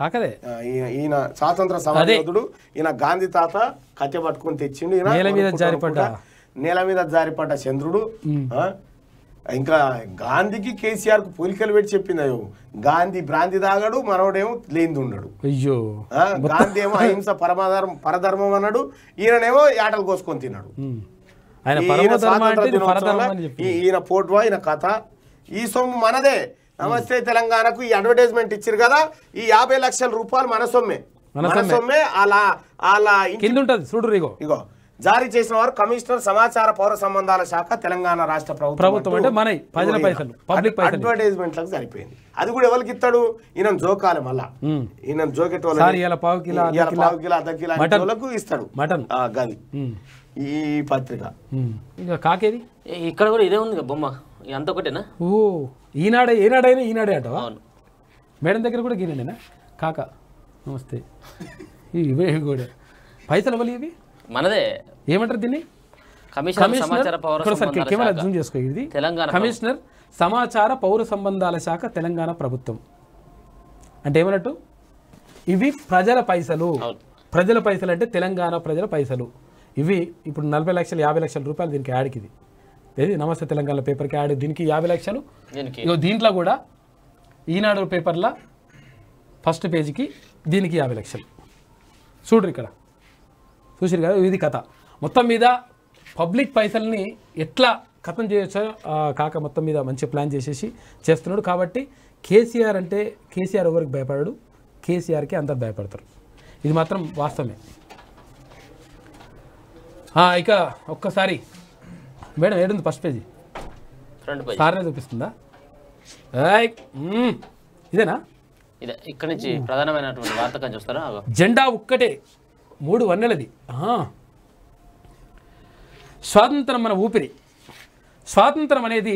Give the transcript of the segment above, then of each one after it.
కాకదే ఈయన స్వాతంత్ర సమరయోధుడు ఈయన గాంధీ తాత కత్తి పట్టుకుని తెచ్చిండు నేల మీద జారిపడ్డ నేల మీద జారిపడ్డ చంద్రుడు ఇంకా గాంధీకి కేసీఆర్ కు పోలికలు పెట్టి చెప్పింది అయ్యో గాంధీ భ్రాంతి తాగాడు మనోడేమో లేనిది ఉండడు అయ్యో గాంధీ ఏమో అహింస పరమధర్మం పరధర్మం అన్నాడు ఈయననేమో ఆటలు కోసుకొని తిన్నాడు ఈయన పోటువా ఈయన కథ ఈ సొమ్ము మనదే నమస్తే తెలంగాణకు ఈ అడ్వర్టైజ్మెంట్ ఇచ్చారు కదా ఈ యాభై లక్షల రూపాయలు మన సొమ్మే మన సొమ్మే అలా అలా కింద చూడు ఇగో ఇగో జారీ చేసిన వారు కమిషనర్ సమాచార పౌర సంబంధాల శాఖ తెలంగాణ రాష్ట్ర ప్రభుత్వం ప్రభుత్వం అంటే మన ప్రజల పైసలు పబ్లిక్ సరిపోయింది అది కూడా ఎవరికి ఇస్తాడు ఈయన జోకాలి మళ్ళా ఈయన జోకెట్ వాళ్ళకు ఇస్తాడు మటన్ గది ఈ పత్రిక ఇక్కడ కూడా ఇదే ఉంది బొమ్మ అంత ఒకటేనా ఓ ఈనాడే ఏనాడైనా ఈనాడే అంట అవును మేడం దగ్గర కూడా గినండినా కాక నమస్తే ఇవే కూడా పైసలు ఇవ్వాలి ఇవి మనదే ఏమంటారు దీన్ని చేసుకో ఇది కమిషనర్ సమాచార పౌర సంబంధాల శాఖ తెలంగాణ ప్రభుత్వం అంటే ఏమన్నట్టు ఇవి ప్రజల పైసలు ప్రజల పైసలు అంటే తెలంగాణ ప్రజల పైసలు ఇవి ఇప్పుడు నలభై లక్షలు యాభై లక్షల రూపాయలు దీనికి యాడ్కి ఇది ఏది నమస్తే తెలంగాణ పేపర్కి యాడ్ దీనికి యాభై లక్షలు ఇగో దీంట్లో కూడా ఈనాడు పేపర్లో ఫస్ట్ పేజీకి దీనికి యాభై లక్షలు చూడరు ఇక్కడ చూసిరు కదా ఇది కథ మొత్తం మీద పబ్లిక్ పైసల్ని ఎట్లా కథం చేయొచ్చో కాక మొత్తం మీద మంచి ప్లాన్ చేసేసి చేస్తున్నాడు కాబట్టి కేసీఆర్ అంటే కేసీఆర్ ఎవరికి భయపడాడు కేసీఆర్కి అందరు భయపడతారు ఇది మాత్రం వాస్తవమే ఇక ఒక్కసారి మేడం ఏడుంది ఫస్ట్ పేజీ సార్నే చూపిస్తుందా ఇదేనా ఇక్కడ నుంచి ప్రధానమైనటువంటి వార్తకం చూస్తారా జెండా ఒక్కటే మూడు వన్నెలది స్వాతంత్రం మన ఊపిరి స్వాతంత్రం అనేది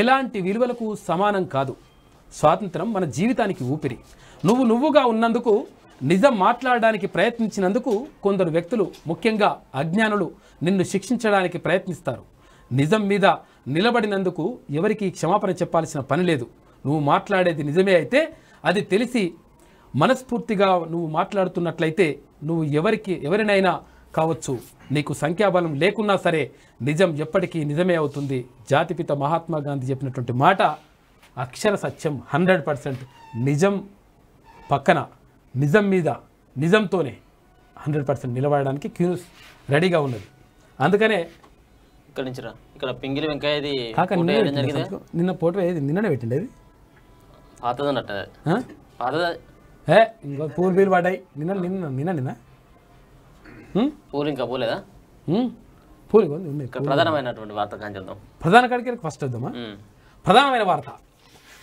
ఎలాంటి విలువలకు సమానం కాదు స్వాతంత్రం మన జీవితానికి ఊపిరి నువ్వు నువ్వుగా ఉన్నందుకు నిజం మాట్లాడడానికి ప్రయత్నించినందుకు కొందరు వ్యక్తులు ముఖ్యంగా అజ్ఞానులు నిన్ను శిక్షించడానికి ప్రయత్నిస్తారు నిజం మీద నిలబడినందుకు ఎవరికి క్షమాపణ చెప్పాల్సిన పని లేదు నువ్వు మాట్లాడేది నిజమే అయితే అది తెలిసి మనస్ఫూర్తిగా నువ్వు మాట్లాడుతున్నట్లయితే నువ్వు ఎవరికి ఎవరినైనా కావచ్చు నీకు సంఖ్యాబలం లేకున్నా సరే నిజం ఎప్పటికీ నిజమే అవుతుంది జాతిపిత మహాత్మా గాంధీ చెప్పినటువంటి మాట అక్షర సత్యం హండ్రెడ్ పర్సెంట్ నిజం పక్కన నిజం మీద నిజంతోనే హండ్రెడ్ పర్సెంట్ నిలబడడానికి క్యూస్ రెడీగా ఉన్నది అందుకనే ఇక్కడ నుంచి రా ఇక్కడ పింగిలి వెంకయ్యది కాక నిన్న ఫోటో ఏది నిన్ననే పెట్టండి అది పాతది అన్నట్టు ఏ ఇంకో పూలు పీలు పడ్డాయి నిన్న నిన్న నిన్న నిన్న పూలు ఇంకా పోలేదా పూలు ఉంది ప్రధానమైనటువంటి వార్త కానీ చెప్దాం ప్రధాన కాడికి ఫస్ట్ వద్దామా ప్రధానమైన వార్త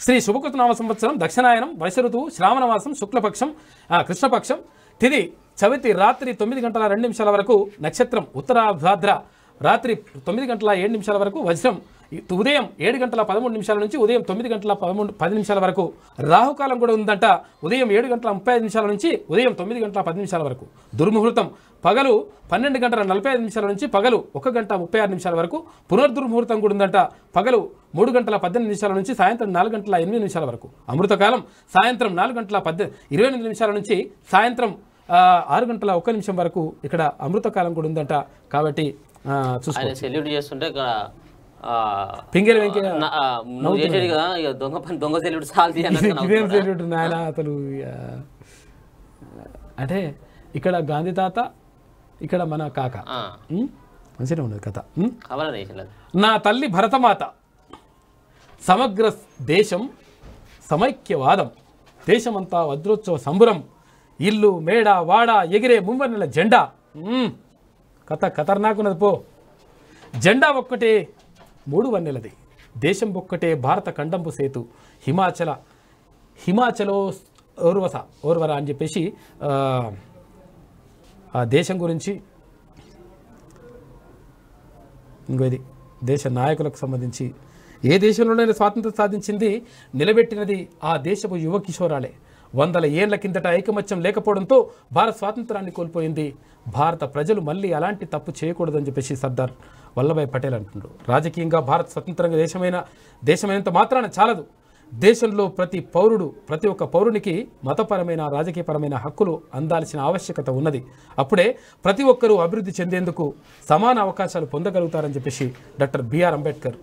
శ్రీ శుభకృతనామ సంవత్సరం దక్షిణాయనం వైశ్య ఋతువు శ్రావణమాసం శుక్లపక్షం కృష్ణపక్షం తిది చవితి రాత్రి తొమ్మిది గంటల రెండు నిమిషాల వరకు నక్షత్రం ఉత్తరాభాద్ర రాత్రి తొమ్మిది గంటల ఏడు నిమిషాల వరకు వజ్రం ఉదయం ఏడు గంటల పదమూడు నిమిషాల నుంచి ఉదయం తొమ్మిది గంటల పదమూడు పది నిమిషాల వరకు రాహుకాలం కూడా ఉందంట ఉదయం ఏడు గంటల ముప్పై ఐదు నిమిషాల నుంచి ఉదయం తొమ్మిది గంటల పది నిమిషాల వరకు దుర్ముహూర్తం పగలు పన్నెండు గంటల నలభై ఐదు నిమిషాల నుంచి పగలు ఒక గంట ముప్పై ఆరు నిమిషాల వరకు పునర్దుర్ముహూర్తం కూడా ఉందంట పగలు మూడు గంటల పద్దెనిమిది నిమిషాల నుంచి సాయంత్రం నాలుగు గంటల ఎనిమిది నిమిషాల వరకు అమృతకాలం సాయంత్రం నాలుగు గంటల పద్దె ఇరవై ఎనిమిది నిమిషాల నుంచి సాయంత్రం ఆరు గంటల ఒక్క నిమిషం వరకు ఇక్కడ అమృతకాలం కూడా ఉందంట కాబట్టి చూసుకో సెల్యూట్ చేస్తుంటే పింగళి నువ్వు చేసేది కదా ఇక దొంగ పని దొంగ సెల్యూట్ సాల్ది ఇదేం సెల్యూట్ నాయన అతను అంటే ఇక్కడ గాంధీ తాత ఇక్కడ మన కాక మంచిగా ఉన్నది కథ నా తల్లి భరతమాత సమగ్ర దేశం సమైక్యవాదం దేశమంతా వజ్రోత్సవ సంబురం ఇల్లు మేడ వాడ ఎగిరే నెల జెండా కథ కథర్నాకున్నది పో జెండా ఒక్కటే మూడు వన్నెలది దేశం ఒక్కటే భారత ఖండంపు సేతు హిమాచల హిమాచలో ఓర్వస ఓర్వర అని చెప్పేసి దేశం గురించి ఇంకో ఇది దేశ నాయకులకు సంబంధించి ఏ దేశంలోనైనా స్వాతంత్రం సాధించింది నిలబెట్టినది ఆ దేశపు యువ కిషోరాలే వందల ఏళ్ల కిందట ఐకమత్యం లేకపోవడంతో భారత స్వాతంత్రాన్ని కోల్పోయింది భారత ప్రజలు మళ్ళీ అలాంటి తప్పు చేయకూడదని చెప్పేసి సర్దార్ వల్లభాయ్ పటేల్ అంటున్నారు రాజకీయంగా భారత్ స్వతంత్రంగా దేశమైన దేశమైనంత మాత్రాన చాలదు దేశంలో ప్రతి పౌరుడు ప్రతి ఒక్క పౌరునికి మతపరమైన రాజకీయపరమైన హక్కులు అందాల్సిన ఆవశ్యకత ఉన్నది అప్పుడే ప్రతి ఒక్కరూ అభివృద్ధి చెందేందుకు సమాన అవకాశాలు పొందగలుగుతారని చెప్పేసి డాక్టర్ బిఆర్ అంబేద్కర్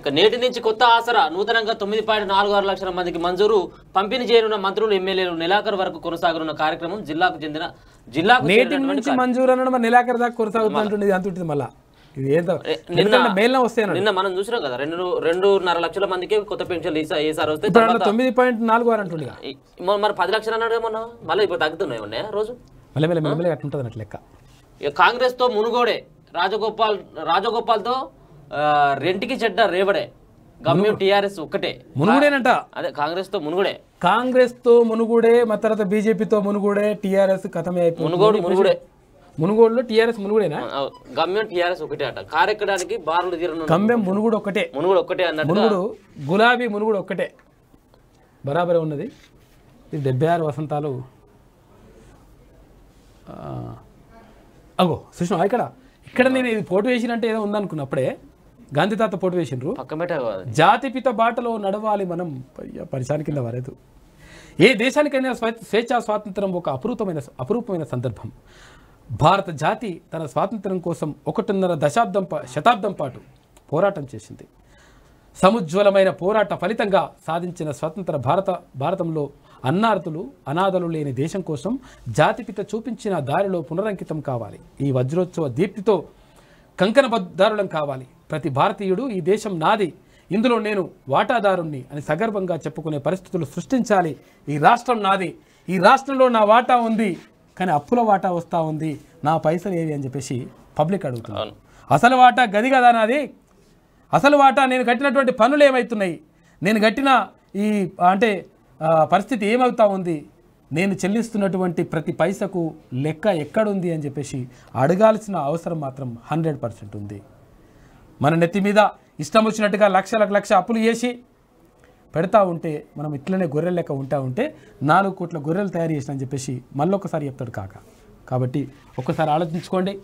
ఇక నేటి నుంచి కొత్త ఆసరా నూతనంగా తొమ్మిది పాయింట్ నాలుగు ఆరు లక్షల మందికి మంజూరు పంపిణీ చేయనున్న మంత్రులు ఎమ్మెల్యేలు నెలాఖరు వరకు కొనసాగనున్న కార్యక్రమం జిల్లాకు చెందిన జిల్లా నిన్న మనం చూసినాం కదా రెండు రెండున్నర లక్షల మందికి కొత్త పెన్షన్లు ఈసారి వస్తే తొమ్మిది పాయింట్ నాలుగు ఆరు అంటుండే మరి పది లక్షలు అన్నాడు మొన్న మళ్ళీ ఇప్పుడు తగ్గుతున్నాయి ఉన్నాయి రోజు మళ్ళీ అట్లుంటుంది అన్నట్టు లెక్క కాంగ్రెస్తో మునుగోడే రాజగోపాల్ రాజగోపాల్ తో రెంటికి చెడ్డ రేవడే గమ్యం టీఆర్ఎస్ ఒక్కటే మునుగుడేనంట అదే కాంగ్రెస్ తో మునుగుడే కాంగ్రెస్ తో మునుగుడే మా తర్వాత బీజేపీతో మునుగుడే టీఆర్ఎస్ కథమే మునుగోడు మునుగుడే మునుగోడులో టీఆర్ఎస్ మునుగుడేనా గమ్యం టీఆర్ఎస్ ఒకటే అట కారెక్కడానికి బారులు తీరు గమ్యం మునుగుడు ఒకటే మునుగుడు ఒకటే అన్నట్టు మునుగుడు గులాబీ మునుగుడు ఒక్కటే బరాబరే ఉన్నది ఇది డెబ్బై ఆరు వసంతాలు అగో సుష్మా ఇక్కడ ఇక్కడ నేను ఇది ఫోటో వేసినట్టు ఏదో ఉందనుకున్నప్పుడే గాంధీ తాత పోటు వేసిండ్రు జాతిపిత బాటలో నడవాలి మనం పరిశాని కింద వరదు ఏ దేశానికైనా స్వేచ్ఛా స్వాతంత్రం ఒక అపురూపమైన అపురూపమైన సందర్భం భారత జాతి తన స్వాతంత్రం కోసం ఒకటిన్నర దశాబ్దం శతాబ్దం పాటు పోరాటం చేసింది సముజ్వలమైన పోరాట ఫలితంగా సాధించిన స్వతంత్ర భారత భారతంలో అన్నార్థులు అనాథలు లేని దేశం కోసం జాతిపిత చూపించిన దారిలో పునరంకితం కావాలి ఈ వజ్రోత్సవ దీప్తితో కంకణ దారుణం కావాలి ప్రతి భారతీయుడు ఈ దేశం నాది ఇందులో నేను వాటాదారుణ్ణి అని సగర్వంగా చెప్పుకునే పరిస్థితులు సృష్టించాలి ఈ రాష్ట్రం నాది ఈ రాష్ట్రంలో నా వాటా ఉంది కానీ అప్పుల వాటా వస్తూ ఉంది నా పైసలు ఏవి అని చెప్పేసి పబ్లిక్ అడుగుతున్నాను అసలు వాటా గది కదా నాది అసలు వాటా నేను కట్టినటువంటి పనులు ఏమవుతున్నాయి నేను కట్టిన ఈ అంటే పరిస్థితి ఏమవుతా ఉంది నేను చెల్లిస్తున్నటువంటి ప్రతి పైసకు లెక్క ఎక్కడుంది అని చెప్పేసి అడగాల్సిన అవసరం మాత్రం హండ్రెడ్ పర్సెంట్ ఉంది మన నెత్తి మీద ఇష్టం వచ్చినట్టుగా లక్షలకు లక్ష అప్పులు చేసి పెడతా ఉంటే మనం ఇట్లనే గొర్రెలు లెక్క ఉంటా ఉంటే నాలుగు కోట్ల గొర్రెలు తయారు చేసిన అని చెప్పేసి మళ్ళొకసారి చెప్తాడు కాక కాబట్టి ఒక్కసారి ఆలోచించుకోండి